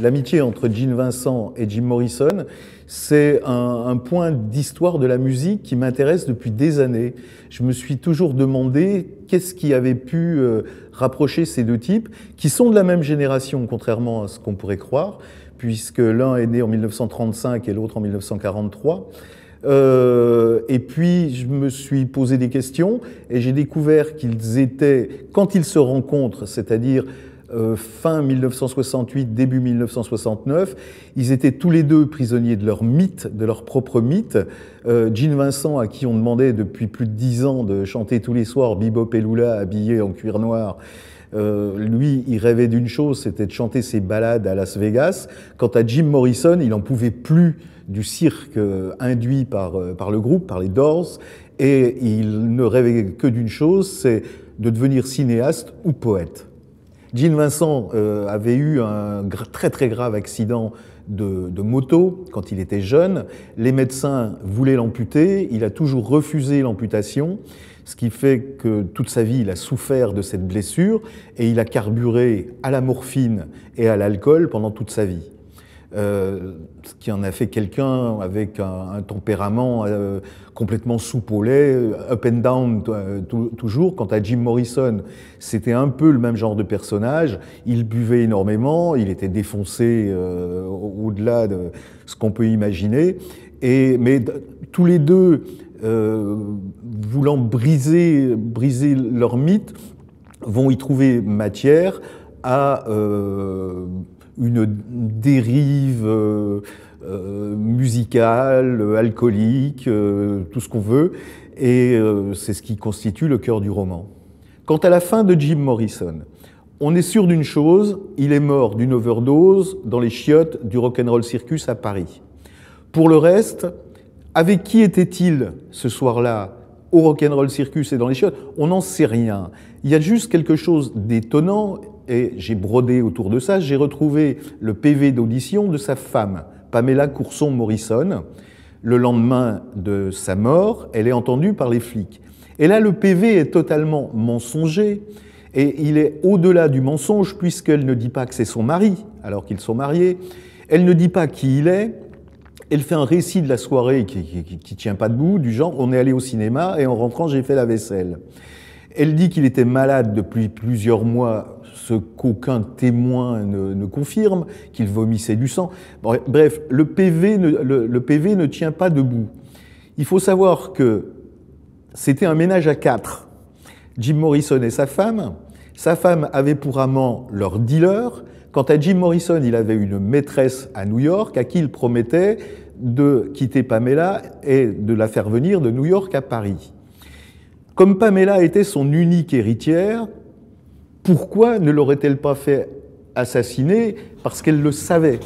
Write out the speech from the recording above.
l'amitié entre Gene Vincent et Jim Morrison, c'est un, point d'histoire de la musique qui m'intéresse depuis des années. Je me suis toujours demandé qu'est-ce qui avait pu euh, rapprocher ces deux types, qui sont de la même génération, contrairement à ce qu'on pourrait croire, puisque l'un est né en 1935 et l'autre en 1943. Euh, et puis, je me suis posé des questions et j'ai découvert qu'ils étaient, quand ils se rencontrent, c'est-à-dire euh, fin 1968, début 1969. Ils étaient tous les deux prisonniers de leur mythe, de leur propre mythe. Euh, jean Gene Vincent, à qui on demandait depuis plus de dix ans de chanter tous les soirs Bibop et Lula habillés en cuir noir, euh, lui, il rêvait d'une chose, c'était de chanter ses ballades à Las Vegas. Quant à Jim Morrison, il n'en pouvait plus du cirque induit par, par le groupe, par les Doors, et il ne rêvait que d'une chose, c'est de devenir cinéaste ou poète. Gilles Vincent euh, avait eu un très très grave accident de, de, moto quand il était jeune. Les médecins voulaient l'amputer, il a toujours refusé l'amputation, ce qui fait que toute sa vie il a souffert de cette blessure et il a carburé à la morphine et à l'alcool pendant toute sa vie. Euh, ce qui en a fait quelqu'un avec un, tempérament euh, complètement complètement soupolé, euh, up and down toujours. Quant à Jim Morrison, c'était un peu le même genre de personnage. Il buvait énormément, il était défoncé au-delà de ce qu'on peut imaginer. Et, mais tous les deux, voulant briser, briser leur mythe, vont y trouver matière à une dérive euh, euh, musicale, alcoolique, euh, tout ce qu'on veut, et c'est ce qui constitue le cœur du roman. Quant à la fin de Jim Morrison, on est sûr d'une chose, il est mort d'une overdose dans les chiottes du Rock'n'Roll Circus à Paris. Pour le reste, avec qui était-il ce soir-là au Rock'n'Roll Circus et dans les chiottes On n'en sait rien. Il y a juste quelque chose d'étonnant et j'ai brodé autour de ça, j'ai retrouvé le PV d'audition de sa femme, Pamela Courson-Morrison. Le lendemain de sa mort, elle est entendue par les flics. Et là, le PV est totalement mensonger, et il est au-delà du mensonge, puisqu'elle ne dit pas que c'est son mari, alors qu'ils sont mariés, elle ne dit pas qui il est, elle fait un récit de la soirée qui, ne tient pas debout, du genre on est allé au cinéma et en rentrant j'ai fait la vaisselle. Elle dit qu'il était malade depuis plusieurs mois, ce qu'aucun témoin ne, confirme, qu'il vomissait du sang. Bref, le PV, le PV ne tient pas debout. Il faut savoir que c'était un ménage à quatre. Jim Morrison et sa femme. Sa femme avait pour amant leur dealer. Quant à Jim Morrison, il avait une maîtresse à New York à qui il promettait de quitter Pamela et de la faire venir de New York à Paris. Comme Pamela était son unique héritière, pourquoi ne l'aurait-elle pas fait assassiner Parce qu'elle le savait.